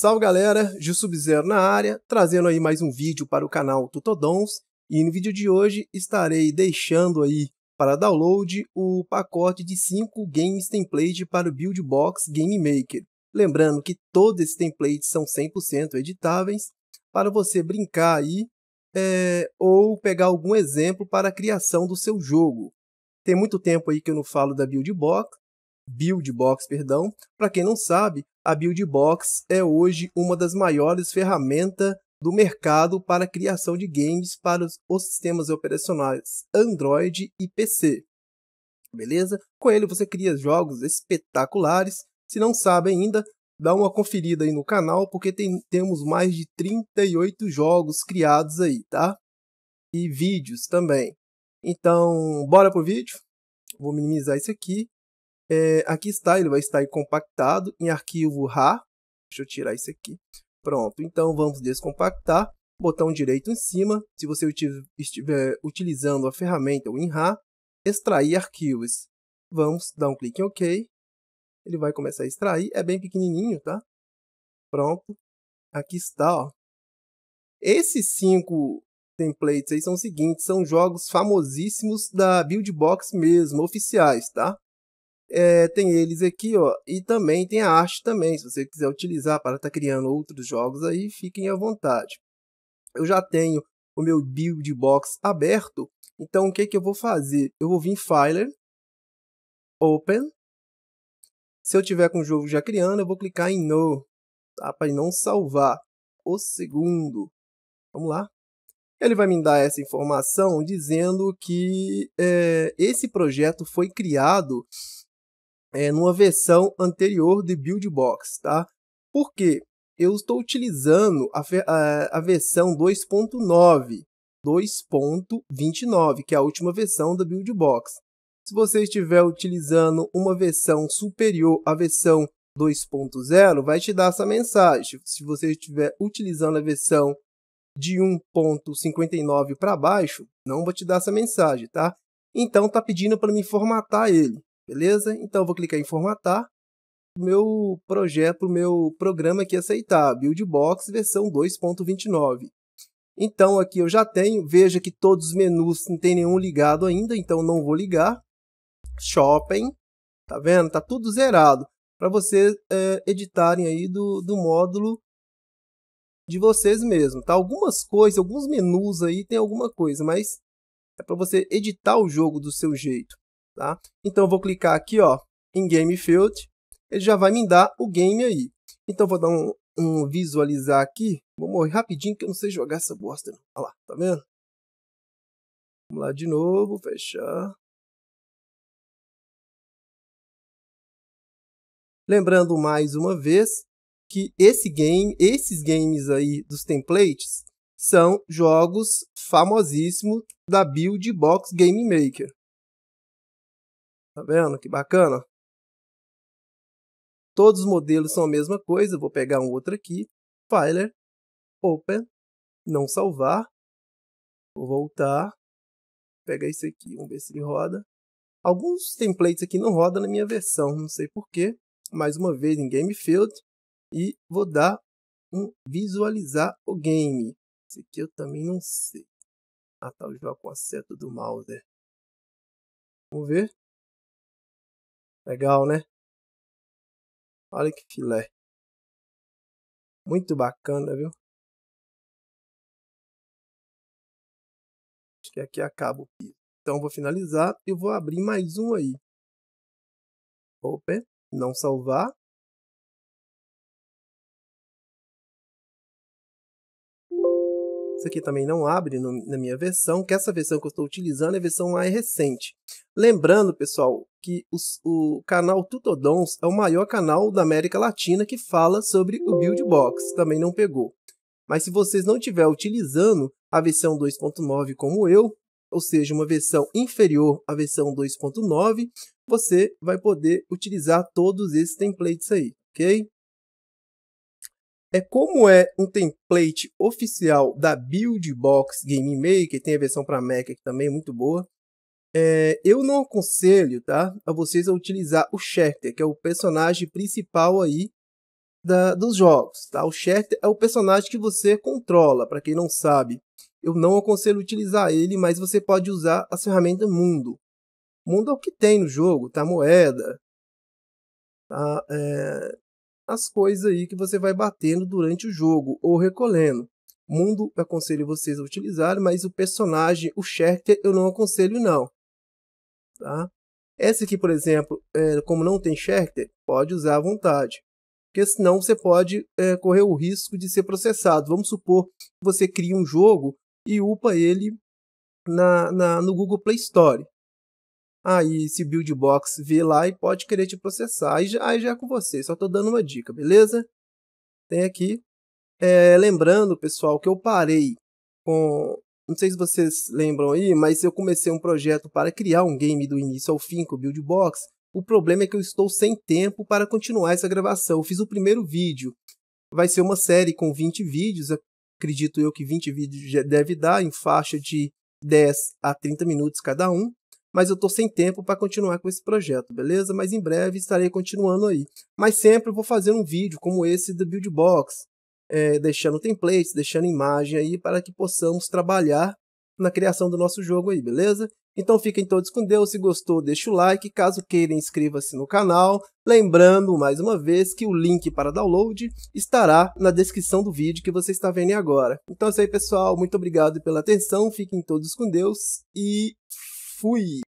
Salve galera, Gil Sub-Zero na área, trazendo aí mais um vídeo para o canal Tutodons e no vídeo de hoje estarei deixando aí para download o pacote de 5 games template para o Buildbox Game Maker. Lembrando que todos esses templates são 100% editáveis para você brincar aí é, ou pegar algum exemplo para a criação do seu jogo. Tem muito tempo aí que eu não falo da Buildbox, Buildbox, perdão. Para quem não sabe, a Buildbox é hoje uma das maiores ferramentas do mercado para a criação de games para os, os sistemas operacionais Android e PC. Beleza? Com ele você cria jogos espetaculares. Se não sabe ainda, dá uma conferida aí no canal, porque tem, temos mais de 38 jogos criados aí, tá? E vídeos também. Então, bora pro vídeo. Vou minimizar isso aqui. É, aqui está, ele vai estar compactado em arquivo RAR. Deixa eu tirar isso aqui. Pronto, então vamos descompactar. Botão direito em cima. Se você estiver utilizando a ferramenta WinRAR, extrair arquivos. Vamos dar um clique em OK. Ele vai começar a extrair. É bem pequenininho, tá? Pronto. Aqui está, ó. Esses cinco templates aí são os seguintes, são jogos famosíssimos da Buildbox mesmo, oficiais, tá? É, tem eles aqui, ó, e também tem a arte também, se você quiser utilizar para estar tá criando outros jogos aí, fiquem à vontade. Eu já tenho o meu build box aberto, então o que, que eu vou fazer? Eu vou vir em Filer, Open, se eu tiver com o jogo já criando, eu vou clicar em No, tá? para não salvar o segundo. Vamos lá. Ele vai me dar essa informação dizendo que é, esse projeto foi criado é, numa versão anterior do Buildbox, tá? Por quê? Eu estou utilizando a, a, a versão 2.9, 2.29, que é a última versão da Buildbox. Se você estiver utilizando uma versão superior à versão 2.0, vai te dar essa mensagem. Se você estiver utilizando a versão de 1.59 para baixo, não vai te dar essa mensagem, tá? Então, está pedindo para me formatar ele. Beleza? Então eu vou clicar em formatar. Meu projeto, meu programa aqui é aceitar, Buildbox versão 2.29. Então aqui eu já tenho, veja que todos os menus não tem nenhum ligado ainda, então não vou ligar. Shopping, tá vendo? Tá tudo zerado para vocês é, eh, editarem aí do, do módulo de vocês mesmos, tá? Algumas coisas, alguns menus aí tem alguma coisa, mas é para você editar o jogo do seu jeito. Tá? Então eu vou clicar aqui ó, em Game Field, ele já vai me dar o game aí. Então eu vou dar um, um visualizar aqui, vou morrer rapidinho que eu não sei jogar essa bosta. Não. Olha lá, tá vendo? Vamos lá de novo, fechar. Lembrando mais uma vez que esse game, esses games aí dos templates são jogos famosíssimos da Build Box Game Maker. Tá vendo? Que bacana. Todos os modelos são a mesma coisa. vou pegar um outro aqui. Filer. Open. Não salvar. Vou voltar. Pegar esse aqui. Vamos ver se ele roda. Alguns templates aqui não rodam na minha versão. Não sei porquê. Mais uma vez em Game Field. E vou dar um visualizar o game. Esse aqui eu também não sei. Ah, tá. Eu jogo com a seta do mouse. Vamos ver. Legal, né? Olha que filé. Muito bacana, viu? Acho que aqui acaba o piso. Então vou finalizar e vou abrir mais um aí. Open, não salvar. Isso aqui também não abre no, na minha versão, que essa versão que eu estou utilizando é a versão mais recente. Lembrando, pessoal, que os, o canal Tutodons é o maior canal da América Latina que fala sobre o Build Box, também não pegou. Mas se vocês não estiver utilizando a versão 2.9 como eu, ou seja, uma versão inferior à versão 2.9, você vai poder utilizar todos esses templates aí, ok? é como é um template oficial da Buildbox Game Maker, tem a versão para Mac que também, muito boa. É, eu não aconselho tá, a vocês a utilizar o Scherter, que é o personagem principal aí da, dos jogos. Tá? O Scherter é o personagem que você controla, para quem não sabe. Eu não aconselho utilizar ele, mas você pode usar a ferramenta Mundo. Mundo é o que tem no jogo, tá? Moeda, tá? É, as coisas aí que você vai batendo durante o jogo ou recolhendo. Mundo eu aconselho vocês a utilizar, mas o personagem, o Sherker, eu não aconselho não. Tá? Essa aqui, por exemplo, é, como não tem Sherker, pode usar à vontade. Porque senão você pode é, correr o risco de ser processado. Vamos supor que você cria um jogo e upa ele na, na, no Google Play Store aí esse build box vê lá e pode querer te processar. Aí já, aí já é com você, só estou dando uma dica, beleza? Tem aqui. É, lembrando, pessoal, que eu parei com. Não sei se vocês lembram aí, mas eu comecei um projeto para criar um game do início ao fim com o build box. O problema é que eu estou sem tempo para continuar essa gravação. Eu fiz o primeiro vídeo. Vai ser uma série com 20 vídeos. Acredito eu que 20 vídeos já deve dar, em faixa de 10 a 30 minutos cada um mas eu estou sem tempo para continuar com esse projeto, beleza? Mas em breve estarei continuando aí. Mas sempre vou fazer um vídeo como esse do Build Box, é, deixando templates, deixando imagem aí para que possamos trabalhar na criação do nosso jogo aí, beleza? Então fiquem todos com Deus, se gostou deixa o like, caso queiram, inscreva-se no canal, lembrando mais uma vez que o link para download estará na descrição do vídeo que você está vendo agora. Então é isso aí pessoal, muito obrigado pela atenção, fiquem todos com Deus e fui